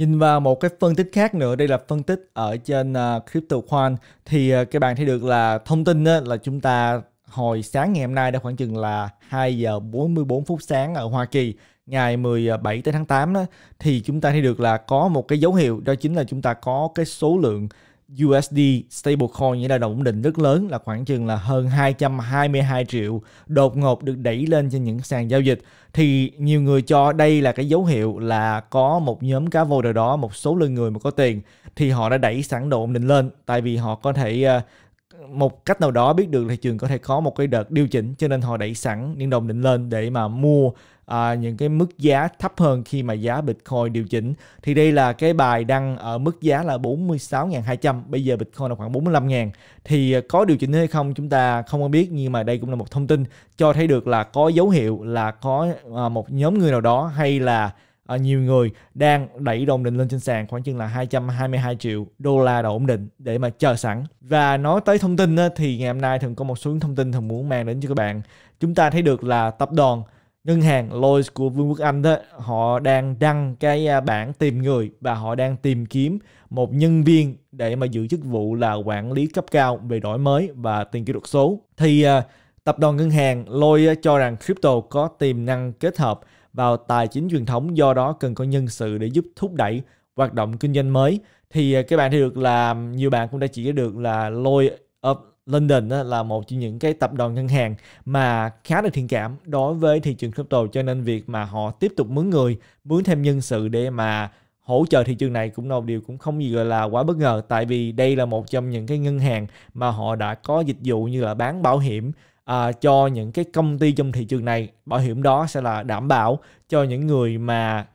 Nhìn vào một cái phân tích khác nữa, đây là phân tích ở trên uh, CryptoQuant thì à, các bạn thấy được là thông tin là chúng ta hồi sáng ngày hôm nay đã khoảng chừng là 2 giờ 44 phút sáng ở Hoa Kỳ ngày 17 tới tháng 8 đó thì chúng ta thấy được là có một cái dấu hiệu đó chính là chúng ta có cái số lượng USD stablecoin nghĩa là đồng ổn định rất lớn là khoảng chừng là hơn 222 triệu đột ngột được đẩy lên trên những sàn giao dịch thì nhiều người cho đây là cái dấu hiệu là có một nhóm cá vô nào đó một số lượng người mà có tiền thì họ đã đẩy sẵn độ ổn định lên tại vì họ có thể ờ, một cách nào đó biết được thị trường có thể có một cái đợt điều chỉnh cho nên họ đẩy sẵn những đồng định lên để mà mua à, những cái mức giá thấp hơn khi mà giá Bitcoin điều chỉnh thì đây là cái bài đăng ở mức giá là 46.200 bây giờ Bitcoin là khoảng 45.000 thì à, có điều chỉnh hay không chúng ta không biết nhưng mà đây cũng là một thông tin cho thấy được là có dấu hiệu là có à, một nhóm người nào đó hay là À, nhiều người đang đẩy đồng định lên trên sàn khoảng chừng là 222 triệu đô la đã ổn định để mà chờ sẵn. Và nói tới thông tin thì ngày hôm nay thường có một số thông tin thường muốn mang đến cho các bạn. Chúng ta thấy được là tập đoàn ngân hàng Lloyds của Vương quốc Anh đó họ đang đăng cái à, bảng tìm người và họ đang tìm kiếm một nhân viên để mà giữ chức vụ là quản lý cấp cao về đổi mới và tiền kỹ thuật số thì à, tập đoàn ngân hàng Lloyds cho rằng crypto có tiềm năng kết hợp vào tài chính truyền thống do đó cần có nhân sự để giúp thúc đẩy hoạt động kinh doanh mới thì à, các bạn thấy được là nhiều bạn cũng đã chỉ được là Lloyds London là một trong những cái tập đoàn ngân hàng mà khá là thiện cảm đối với thị trường crypto cho nên việc mà họ tiếp tục mướn người, mướn thêm nhân sự để mà hỗ trợ thị trường này cũng là điều cũng không gì gọi là quá bất ngờ tại vì đây là một trong những cái ngân hàng mà họ đã có dịch vụ như là bán bảo hiểm à, cho những cái công ty trong thị trường này bảo hiểm đó sẽ là đảm bảo cho những người mà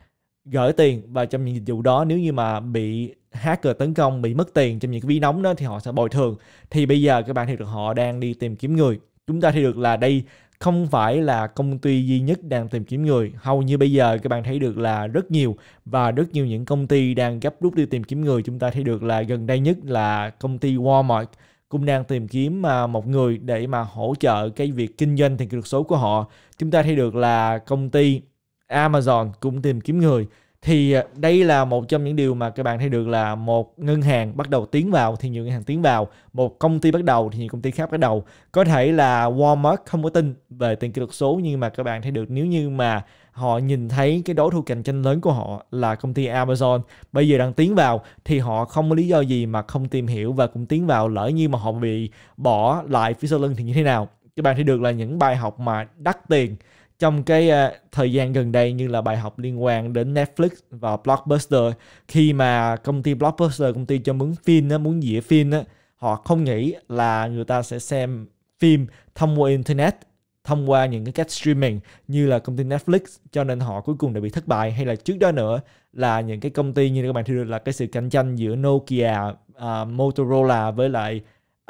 gửi tiền và trong những dịch vụ đó nếu như mà bị hacker tấn công bị mất tiền trong những cái ví nóng đó thì họ sẽ bồi thường thì bây giờ các bạn thì được họ đang đi tìm kiếm người chúng ta thấy được là đây không phải là công ty duy nhất đang tìm kiếm người hầu như bây giờ các bạn thấy được là rất nhiều và rất nhiều những công ty đang gấp rút đi tìm kiếm người chúng ta thấy được là gần đây nhất là công ty Walmart cũng đang tìm kiếm à, một người để mà hỗ trợ cái việc kinh doanh thì kỹ thuật số của họ chúng ta thấy được là công ty Amazon cũng tìm kiếm người thì à, đây là một trong những điều mà các bạn thấy được là một ngân hàng bắt đầu tiến vào thì nhiều ngân hàng tiến vào một công ty bắt đầu thì nhiều công ty khác bắt đầu có thể là Walmart không có tin về tiền kỹ thuật số nhưng mà các bạn thấy được nếu như mà họ nhìn thấy cái đối thủ cạnh tranh lớn của họ là công ty Amazon bây giờ đang tiến vào thì họ không có lý do gì mà không tìm hiểu và cũng tiến vào lỡ như mà họ bị bỏ lại phía sau lưng thì như thế nào các bạn thấy được là những bài học mà đắt tiền trong cái uh, thời gian gần đây như là bài học liên quan đến Netflix và Blockbuster khi mà công ty Blockbuster công ty cho mướn phim á, muốn dĩa phim á, họ không nghĩ là người ta sẽ xem phim thông qua internet thông qua những cái cách streaming như là công ty Netflix cho nên họ cuối cùng đã bị thất bại hay là trước đó nữa là những cái công ty như các bạn thấy được là cái sự cạnh tranh giữa Nokia, uh, Motorola với lại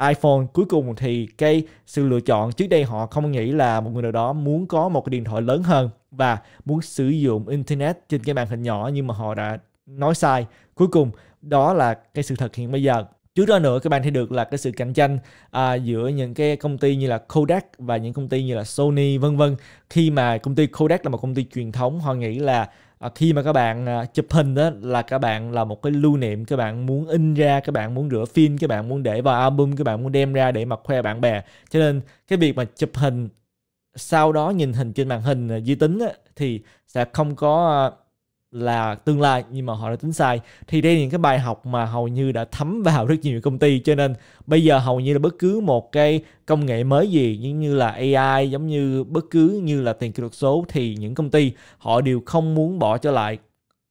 iPhone cuối cùng thì cái sự lựa chọn trước đây họ không nghĩ là một người nào đó muốn có một cái điện thoại lớn hơn và muốn sử dụng internet trên cái màn hình nhỏ nhưng mà họ đã nói sai cuối cùng đó là cái sự thật hiện bây giờ trước đó nữa các bạn thấy được là cái sự cạnh tranh à, giữa những cái công ty như là Kodak và những công ty như là Sony vân vân khi mà công ty Kodak là một công ty truyền thống họ nghĩ là Ờ, khi mà các bạn ờ, chụp hình đó là các bạn là một cái lưu niệm các bạn muốn in ra các bạn muốn rửa phim các bạn muốn để vào album các bạn muốn đem ra để mà khoe bạn bè cho nên cái việc mà chụp hình sau đó nhìn hình trên màn hình di ờ, tính á, thì sẽ không có là tương lai nhưng mà họ đã tính sai thì đây là những cái bài học mà hầu như đã thấm vào rất nhiều công ty cho nên bây giờ hầu như là bất cứ một cái công nghệ mới gì giống như là AI giống như bất cứ như là tiền kỹ thuật số thì những công ty họ đều không muốn bỏ trở lại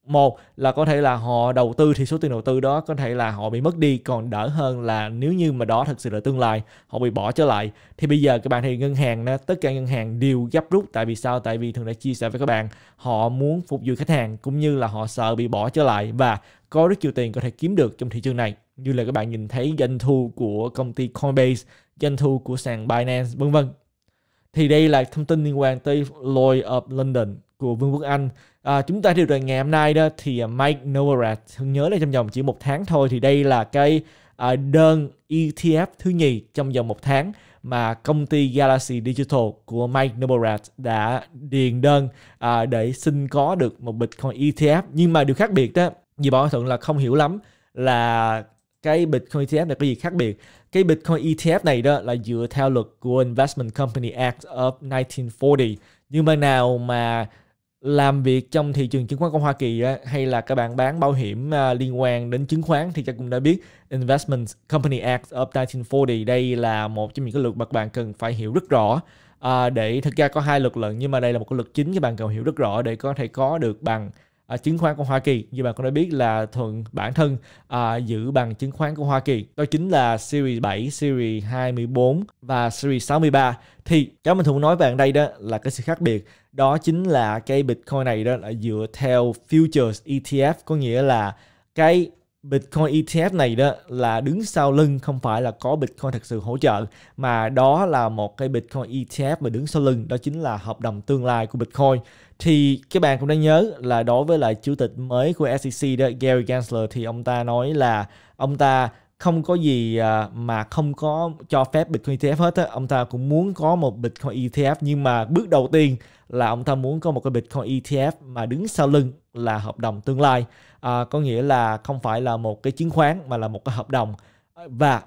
một là có thể là họ đầu tư thì số tiền đầu tư đó có thể là họ bị mất đi còn đỡ hơn là nếu như mà đó thực sự là tương lai họ bị bỏ trở lại thì bây giờ các bạn thì ngân hàng đó, tất cả ngân hàng đều gấp rút tại vì sao tại vì thường đã chia sẻ với các bạn họ muốn phục vụ khách hàng cũng như là họ sợ bị bỏ trở lại và có rất nhiều tiền có thể kiếm được trong thị trường này như là các bạn nhìn thấy doanh thu của công ty Coinbase doanh thu của sàn Binance vân vân thì đây là thông tin liên quan tới Lloyd of London của Vương quốc Anh. À, chúng ta điều rằng ngày hôm nay đó thì à, Mike Novogratz nhớ là trong vòng chỉ một tháng thôi thì đây là cái à, đơn ETF thứ nhì trong vòng một tháng mà công ty Galaxy Digital của Mike Novogratz đã điền đơn à, để xin có được một Bitcoin ETF. Nhưng mà điều khác biệt đó, vì bọn thuận là không hiểu lắm là cái Bitcoin ETF này có gì khác biệt. Cái Bitcoin ETF này đó là dựa theo luật của Investment Company Act of 1940. Nhưng mà nào mà làm việc trong thị trường chứng khoán của Hoa Kỳ đó, hay là các bạn bán bảo hiểm à, liên quan đến chứng khoán thì chắc cũng đã biết Investment Company Act of 1940 đây là một trong những cái luật mà các bạn cần phải hiểu rất rõ uh, để thực ra có hai luật lận nhưng mà đây là một cái luật chính các bạn cần hiểu rất rõ để có thể có được bằng à, chứng khoán của Hoa Kỳ như bạn cũng đã biết là thuận bản thân à, giữ bằng chứng khoán của Hoa Kỳ đó chính là series 7, series 24 và series 63 thì cái mình thường nói bạn đây đó là cái sự khác biệt đó chính là cái Bitcoin này đó là dựa theo futures ETF có nghĩa là cái Bitcoin ETF này đó là đứng sau lưng không phải là có Bitcoin thật sự hỗ trợ mà đó là một cái Bitcoin ETF mà đứng sau lưng đó chính là hợp đồng tương lai của Bitcoin thì các bạn cũng đã nhớ là đối với lại chủ tịch mới của SEC đó Gary Gensler thì ông ta nói là ông ta không có gì à, mà không có cho phép Bitcoin ETF hết á. Ông ta cũng muốn có một Bitcoin ETF nhưng mà bước đầu tiên là ông ta muốn có một cái Bitcoin ETF mà đứng sau lưng là hợp đồng tương lai à, có nghĩa là không phải là một cái chứng khoán mà là một cái hợp đồng và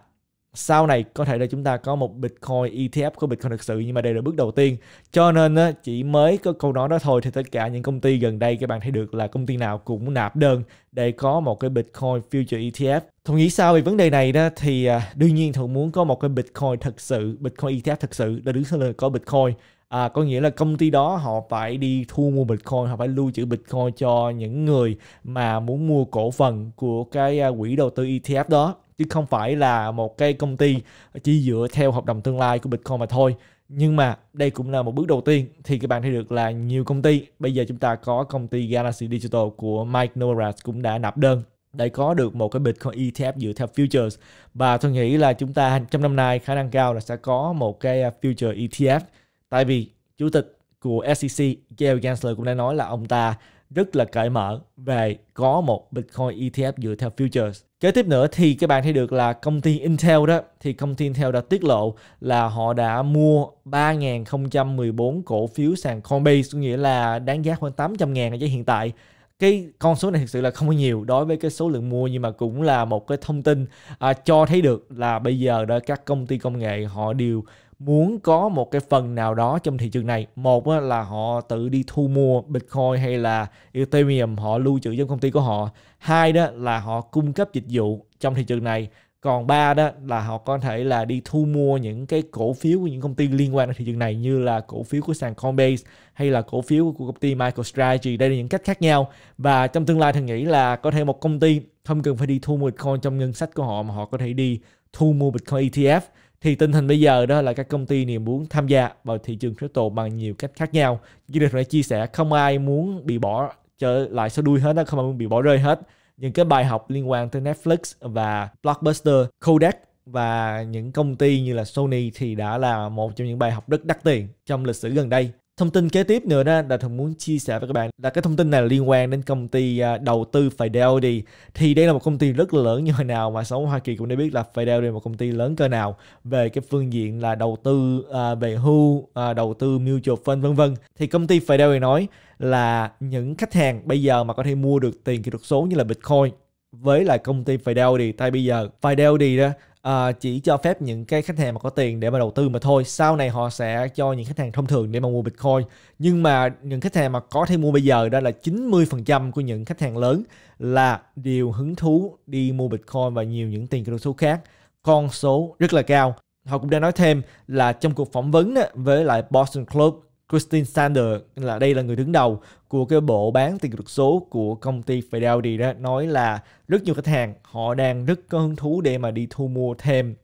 sau này có thể là chúng ta có một Bitcoin ETF của Bitcoin thực sự nhưng mà đây là bước đầu tiên cho nên chỉ mới có câu nói đó thôi thì tất cả những công ty gần đây các bạn thấy được là công ty nào cũng nạp đơn để có một cái Bitcoin Future ETF Thuận nghĩ sao về vấn đề này đó thì à, đương nhiên Thuận muốn có một cái Bitcoin thật sự Bitcoin ETF thực sự để đứng sau lưng có Bitcoin à, có nghĩa là công ty đó họ phải đi thu mua bitcoin họ phải lưu trữ bitcoin cho những người mà muốn mua cổ phần của cái à, quỹ đầu tư ETF đó chứ không phải là một cái công ty chỉ dựa theo hợp đồng tương lai của bitcoin mà thôi nhưng mà đây cũng là một bước đầu tiên thì các bạn thấy được là nhiều công ty bây giờ chúng ta có công ty Galaxy Digital của Mike Novogratz cũng đã nạp đơn để có được một cái Bitcoin ETF dựa theo futures và tôi nghĩ là chúng ta trong năm nay khả năng cao là sẽ có một cái à, future ETF Tại vì chủ tịch của SEC Gary Gensler cũng đã nói là ông ta rất là cởi mở về có một Bitcoin ETF dựa theo futures. Kế tiếp nữa thì các bạn thấy được là công ty Intel đó thì công ty Intel đã tiết lộ là họ đã mua 3.014 cổ phiếu sàn Coinbase có nghĩa là đáng giá khoảng 800.000 ở giá hiện tại cái con số này thực sự là không có nhiều đối với cái số lượng mua nhưng mà cũng là một cái thông tin à, cho thấy được là bây giờ đó các công ty công nghệ họ đều muốn có một cái phần nào đó trong thị trường này một là họ tự đi thu mua bitcoin hay là ethereum họ lưu trữ trong công ty của họ hai đó là họ cung cấp dịch vụ trong thị trường này còn ba đó là họ có thể là đi thu mua những cái cổ phiếu của những công ty liên quan đến thị trường này như là cổ phiếu của sàn Coinbase hay là cổ phiếu của công ty MicroStrategy đây là những cách khác nhau và trong tương lai thằng nghĩ là có thể một công ty không cần phải đi thu mua Bitcoin trong ngân sách của họ mà họ có thể đi thu mua Bitcoin ETF thì tình hình bây giờ đó là các công ty này muốn tham gia vào thị trường crypto bằng nhiều cách khác nhau như được này chia sẻ không ai muốn bị bỏ trở lại sau đuôi hết đó không ai muốn bị bỏ rơi hết những cái bài học liên quan tới Netflix và Blockbuster, Kodak và những công ty như là Sony thì đã là một trong những bài học rất đắt tiền trong lịch sử gần đây Thông tin kế tiếp nữa đó là Thành muốn chia sẻ với các bạn là cái thông tin này liên quan đến công ty à, đầu tư Fidelity. Thì đây là một công ty rất là lớn như hồi nào mà sống ở Hoa Kỳ cũng đã biết là Fidelity là một công ty lớn cơ nào về cái phương diện là đầu tư à, về hưu, à, đầu tư mutual fund vân vân. Thì công ty Fidelity nói là những khách hàng bây giờ mà có thể mua được tiền kỹ thuật số như là Bitcoin với lại công ty Fidelity tại bây giờ Fidelity đó uh, chỉ cho phép những cái khách hàng mà có tiền để mà đầu tư mà thôi sau này họ sẽ cho những khách hàng thông thường để mà mua bitcoin nhưng mà những khách hàng mà có thể mua bây giờ đó là 90% của những khách hàng lớn là đều hứng thú đi mua bitcoin và nhiều những tiền kỹ số khác con số rất là cao họ cũng đã nói thêm là trong cuộc phỏng vấn với lại Boston Club Christine Sander là đây là người đứng đầu của cái bộ bán tiền kỹ số của công ty Fidelity đó nói là rất nhiều khách hàng họ đang rất có hứng thú để mà đi thu mua thêm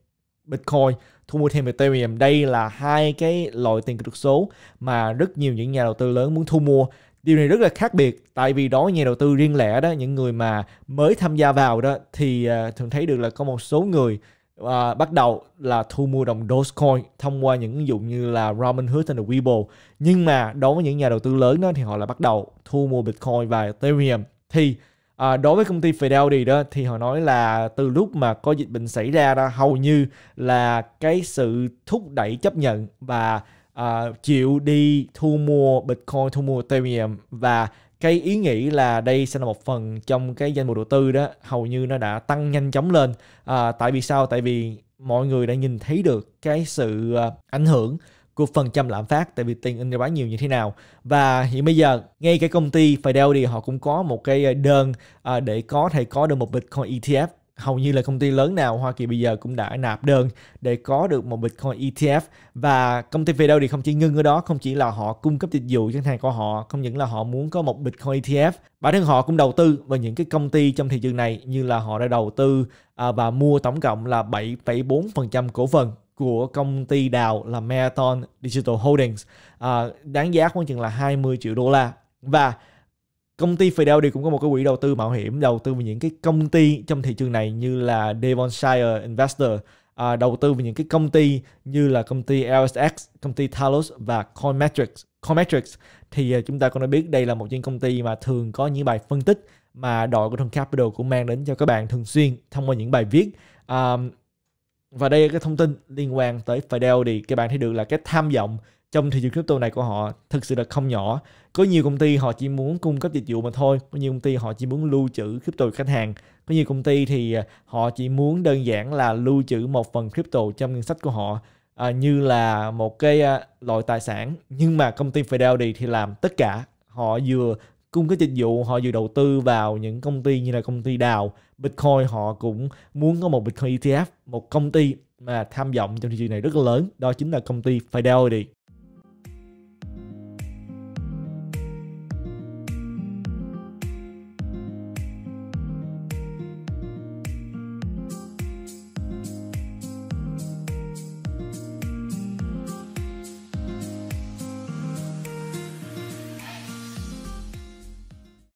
Bitcoin, thu mua thêm Ethereum. Đây là hai cái loại tiền kỹ số mà rất nhiều những nhà đầu tư lớn muốn thu mua. Điều này rất là khác biệt tại vì đó nhà đầu tư riêng lẻ đó, những người mà mới tham gia vào đó thì à, thường thấy được là có một số người à, bắt đầu là thu mua đồng Dogecoin thông qua những ứng dụng như là Robinhood hay là Webull. Nhưng mà đối với những nhà đầu tư lớn đó thì họ là bắt đầu thu mua Bitcoin và Ethereum. Thì à, đối với công ty Fidelity đó thì họ nói là từ lúc mà có dịch bệnh xảy ra đó hầu như là cái sự thúc đẩy chấp nhận và à, chịu đi thu mua Bitcoin, thu mua Ethereum và cái ý nghĩ là đây sẽ là một phần trong cái danh mục đầu tư đó hầu như nó đã tăng nhanh chóng lên à, tại vì sao tại vì mọi người đã nhìn thấy được cái sự à, ảnh hưởng của phần trăm lạm phát tại vì tiền in ra bán nhiều như thế nào và hiện bây giờ ngay cái công ty Fidelity họ cũng có một cái à, đơn à, để có thể có được một Bitcoin ETF hầu như là công ty lớn nào Hoa Kỳ bây giờ cũng đã nạp đơn để có được một Bitcoin ETF và công ty Video thì không chỉ ngưng ở đó, không chỉ là họ cung cấp dịch vụ cho khách hàng của họ, không những là họ muốn có một Bitcoin ETF, bản thân họ cũng đầu tư vào những cái công ty trong thị trường này như là họ đã đầu tư à, và mua tổng cộng là 7,4% cổ phần của công ty đào là Marathon Digital Holdings à, đáng giá khoảng chừng là 20 triệu đô la và công ty Fidelity cũng có một cái quỹ đầu tư mạo hiểm đầu tư vào những cái công ty trong thị trường này như là Devonshire Investor à, đầu tư vào những cái công ty như là công ty LSX, công ty Talos và Coinmetrics. Coinmetrics thì à, chúng ta cũng đã biết đây là một những công ty mà thường có những bài phân tích mà đội của Thần Capital cũng mang đến cho các bạn thường xuyên thông qua những bài viết. Um, và đây là cái thông tin liên quan tới Fidelity các bạn thấy được là cái tham vọng trong thị trường crypto này của họ thực sự là không nhỏ. Có nhiều công ty họ chỉ muốn cung cấp dịch vụ mà thôi, có nhiều công ty họ chỉ muốn lưu trữ crypto khách hàng, có nhiều công ty thì à, họ chỉ muốn đơn giản là lưu trữ một phần crypto trong ngân sách của họ à, như là một cái à, loại tài sản. Nhưng mà công ty Fidelity thì làm tất cả, họ vừa cung cấp dịch vụ, họ vừa đầu tư vào những công ty như là công ty đào, Bitcoin họ cũng muốn có một Bitcoin ETF, một công ty mà tham vọng trong thị trường này rất là lớn, đó chính là công ty Fidelity.